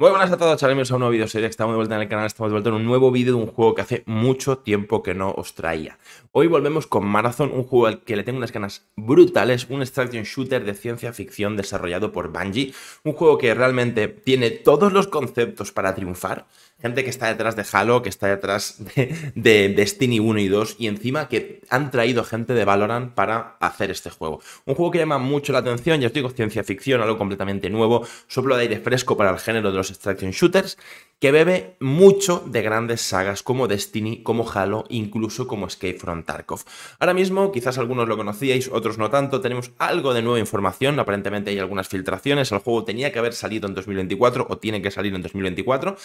Muy buenas a todos, bienvenidos a un nuevo video videoserie. Estamos de vuelta en el canal, estamos de vuelta en un nuevo vídeo de un juego que hace mucho tiempo que no os traía. Hoy volvemos con Marathon, un juego al que le tengo unas ganas brutales, un extraction shooter de ciencia ficción desarrollado por Bungie, un juego que realmente tiene todos los conceptos para triunfar, gente que está detrás de Halo, que está detrás de, de, Destiny 1 y 2 y encima que han traído gente de Valorant para hacer este juego. Un juego que llama mucho la atención, ya os digo, ciencia ficción, algo completamente nuevo, soplo de aire fresco para el género de los extraction shooters que bebe mucho de grandes sagas como Destiny, como Halo, incluso como Escape from Tarkov. Ahora mismo, quizás algunos lo conocíais, otros no tanto, tenemos algo de nueva información, aparentemente hay algunas filtraciones, el juego tenía que haber salido en 2024 o tiene que salir en 2024.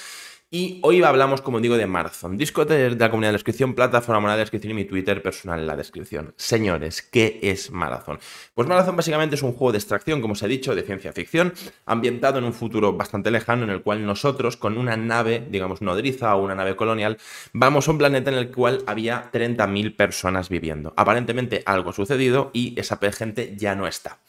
Y hoy hablamos, como digo, de Marathon. Discord de la comunidad de descripción, plataforma de la descripción y mi Twitter personal en la descripción. Señores, ¿qué es Marathon? Pues Marathon básicamente es un juego de extracción, como os he dicho, de ciencia ficción, ambientado en un futuro bastante lejano en el cual nosotros, con una nave, digamos, nodriza o una nave colonial, vamos a un planeta en el cual había 30.000 personas viviendo. Aparentemente algo ha sucedido y esa gente ya no está.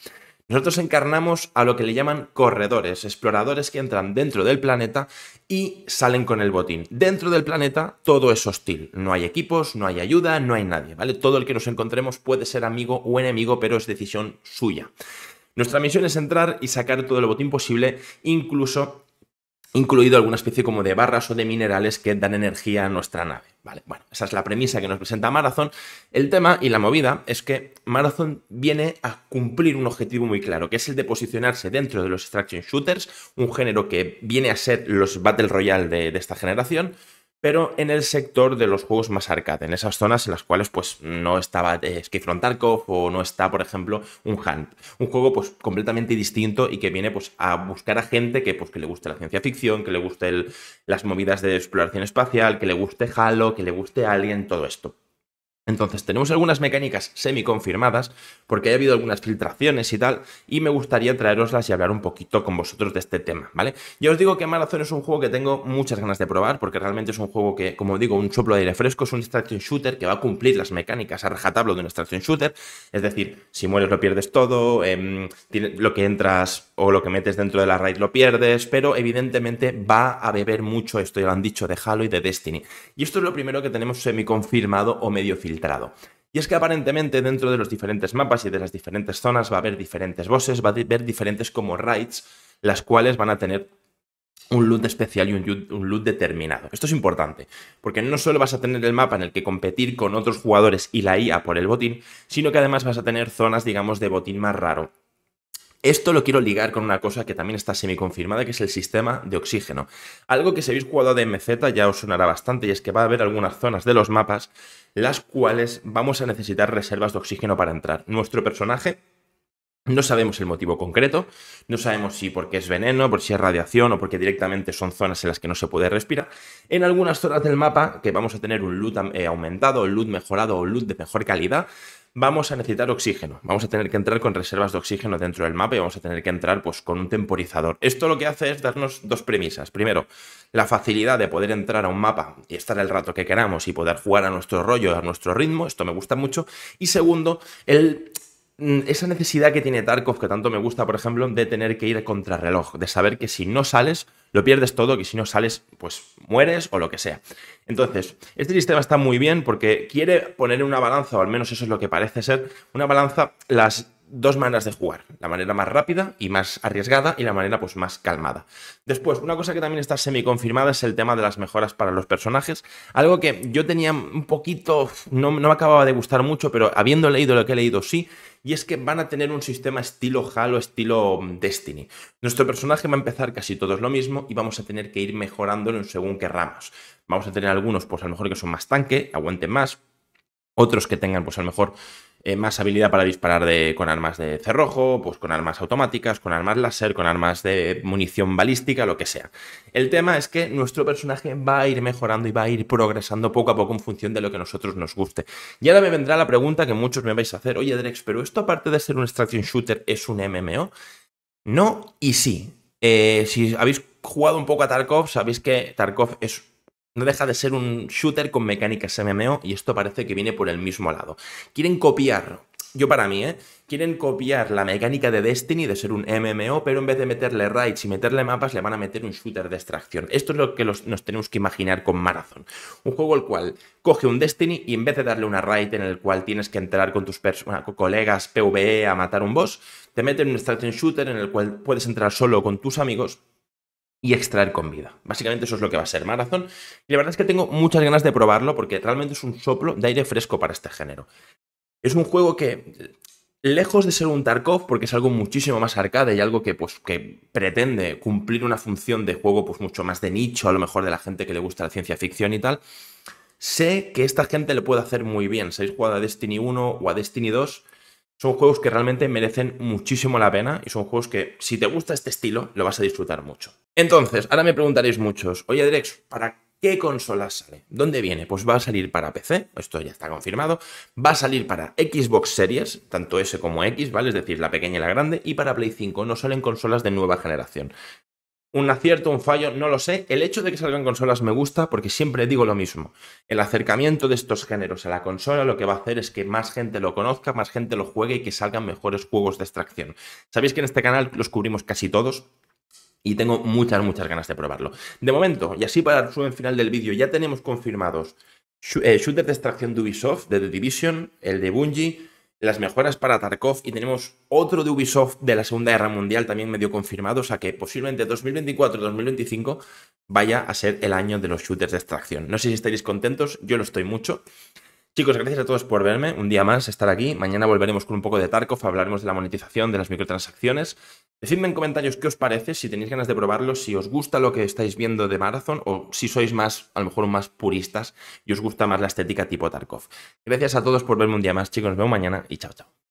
Nosotros encarnamos a lo que le llaman corredores, exploradores que entran dentro del planeta y salen con el botín. Dentro del planeta todo es hostil, no hay equipos, no hay ayuda, no hay nadie, ¿vale? Todo el que nos encontremos puede ser amigo o enemigo, pero es decisión suya. Nuestra misión es entrar y sacar todo el botín posible, incluso incluido alguna especie como de barras o de minerales que dan energía a nuestra nave. Vale, bueno, esa es la premisa que nos presenta Marathon. El tema y la movida es que Marathon viene a cumplir un objetivo muy claro, que es el de posicionarse dentro de los extraction shooters, un género que viene a ser los Battle Royale de esta generación, pero en el sector de los juegos más arcade, en esas zonas en las cuales pues no estaba eh, o no está, por ejemplo, un Hunt. Un juego pues completamente distinto y que viene pues a buscar a gente que pues que le guste la ciencia ficción, que le guste las movidas de exploración espacial, que le guste Halo, que le guste Alien, todo esto. Entonces, tenemos algunas mecánicas semi confirmadas, porque ha habido algunas filtraciones y tal, y me gustaría traeroslas y hablar un poquito con vosotros de este tema, ¿vale? Ya os digo que Marathon es un juego que tengo muchas ganas de probar, porque realmente es un juego que, como digo, un soplo de aire fresco, es un extraction shooter que va a cumplir las mecánicas a rajatablo de un extraction shooter, es decir, si mueres lo pierdes todo, em, lo que entras o lo que metes dentro de la raid lo pierdes, pero evidentemente va a beber mucho, esto ya lo han dicho, de Halo y de Destiny. Y esto es lo primero que tenemos semi confirmado o medio filtrado y es que aparentemente dentro de los diferentes mapas y de las diferentes zonas va a haber diferentes bosses, va a haber diferentes como raids, las cuales van a tener un loot especial y un, un, loot determinado. Esto es importante, porque no solo vas a tener el mapa en el que competir con otros jugadores y la IA por el botín, sino que además vas a tener zonas, digamos, de botín más raro esto lo quiero ligar con una cosa que también está semiconfirmada, que es el sistema de oxígeno. Algo que si habéis jugado de MZ ya os sonará bastante, y es que va a haber algunas zonas de los mapas las cuales vamos a necesitar reservas de oxígeno para entrar. Nuestro personaje no sabemos el motivo concreto, no sabemos si porque es veneno, por si es radiación o porque directamente son zonas en las que no se puede respirar. En algunas zonas del mapa, que vamos a tener un loot eh, aumentado, un loot mejorado o loot de mejor calidad, vamos a necesitar oxígeno. Vamos a tener que entrar con reservas de oxígeno dentro del mapa y vamos a tener que entrar pues, con un temporizador. Esto lo que hace es darnos dos premisas. Primero, la facilidad de poder entrar a un mapa y estar el rato que queramos y poder jugar a nuestro rollo, a nuestro ritmo. Esto me gusta mucho. Y segundo, el Mm, esa necesidad que tiene Tarkov, que tanto me gusta, por ejemplo, de tener que ir contra reloj, de saber que si no sales, lo pierdes todo, que si no sales, pues mueres o lo que sea. Entonces, este sistema está muy bien porque quiere poner en una balanza, o al menos eso es lo que parece ser, una balanza las dos maneras de jugar, la manera más rápida y más arriesgada y la manera pues más calmada. Después, una cosa que también está semi confirmada es el tema de las mejoras para los personajes, algo que yo tenía un poquito, no, me acababa de gustar mucho, pero habiendo leído lo que he leído sí, y es que van a tener un sistema estilo Halo, estilo mm, Destiny. Nuestro personaje va a empezar casi todos lo mismo y vamos a tener que ir mejorándolo según querramos. Vamos a tener algunos, pues a lo mejor que son más tanque, aguanten más, otros que tengan, pues a lo mejor, eh, más habilidad para disparar de, con armas de cerrojo, pues con armas automáticas, con armas láser, con armas de munición balística, lo que sea. El tema es que nuestro personaje va a ir mejorando y va a ir progresando poco a poco en función de lo que a nosotros nos guste. Y ahora me vendrá la pregunta que muchos me vais a hacer, oye Drex, pero esto aparte de ser un extraction shooter es un MMO. No y sí. Eh, si habéis jugado un poco a Tarkov, sabéis que Tarkov es no deja de ser un shooter con mecánicas MMO y esto parece que viene por el mismo lado. Quieren copiar, yo para mí, ¿eh? Quieren copiar la mecánica de Destiny de ser un MMO, pero en vez de meterle raids y meterle mapas, le van a meter un shooter de extracción. Esto es lo que nos tenemos que imaginar con Marathon. Un juego el cual coge un Destiny y en vez de darle una raid en el cual tienes que entrar con tus colegas PvE a matar un boss, te meten un extraction shooter en el cual puedes entrar solo con tus amigos y extraer con vida. Básicamente eso es lo que va a ser Marathon. Y la verdad es que tengo muchas ganas de probarlo porque realmente es un soplo de aire fresco para este género. Es un juego que, lejos de ser un Tarkov, porque es algo muchísimo más arcade y algo que, pues, que pretende cumplir una función de juego pues, mucho más de nicho, a lo mejor de la gente que le gusta la ciencia ficción y tal, sé que esta gente le puede hacer muy bien. Si habéis jugado a Destiny 1 o a Destiny 2, son juegos que realmente merecen muchísimo la pena y son juegos que si te gusta este estilo lo vas a disfrutar mucho. Entonces, ahora me preguntaréis muchos, oye Drex, ¿para ¿Qué consolas sale? ¿Dónde viene? Pues va a salir para PC, esto ya está confirmado. Va a salir para Xbox Series, tanto S como X, ¿vale? Es decir, la pequeña y la grande, y para Play 5. No salen consolas de nueva generación un acierto, un fallo, no lo sé. El hecho de que salgan consolas me gusta porque siempre digo lo mismo. El acercamiento de estos géneros a la consola lo que va a hacer es que más gente lo conozca, más gente lo juegue y que salgan mejores juegos de extracción. Sabéis que en este canal los cubrimos casi todos. Y tengo muchas, muchas ganas de probarlo. De momento, y así para el resumen final del vídeo, ya tenemos confirmados eh, shooters de extracción de Ubisoft, de The Division, el de Bungie, las mejoras para Tarkov y tenemos otro de Ubisoft de la Segunda Guerra Mundial también medio confirmado, o sea que posiblemente 2024-2025 vaya a ser el año de los shooters de extracción. No sé si estaréis contentos, yo lo estoy mucho. Chicos, gracias a todos por verme, un día más, estar aquí. Mañana volveremos con un poco de Tarkov, hablaremos de la monetización, de las microtransacciones. Decidme en comentarios qué os parece, si tenéis ganas de probarlo, si os gusta lo que estáis viendo de Marathon o si sois más, a lo mejor más puristas y os gusta más la estética tipo Tarkov. Gracias a todos por verme un día más, chicos, nos vemos mañana y chao, chao.